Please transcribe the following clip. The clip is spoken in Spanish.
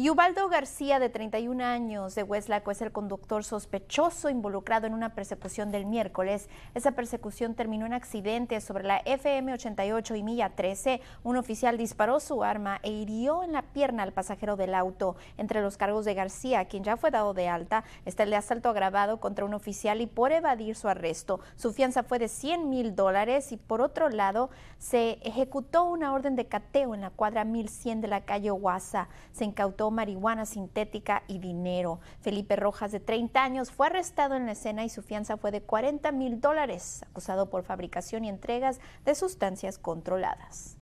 Yubaldo García, de 31 años, de Hueslaco, es el conductor sospechoso involucrado en una persecución del miércoles. Esa persecución terminó en accidente sobre la FM 88 y Milla 13. Un oficial disparó su arma e hirió en la pierna al pasajero del auto. Entre los cargos de García, quien ya fue dado de alta, está el asalto agravado contra un oficial y por evadir su arresto. Su fianza fue de 100 mil dólares y por otro lado se ejecutó una orden de cateo en la cuadra 1100 de la calle Huasa. Se incautó marihuana sintética y dinero. Felipe Rojas, de 30 años, fue arrestado en la escena y su fianza fue de 40 mil dólares, acusado por fabricación y entregas de sustancias controladas.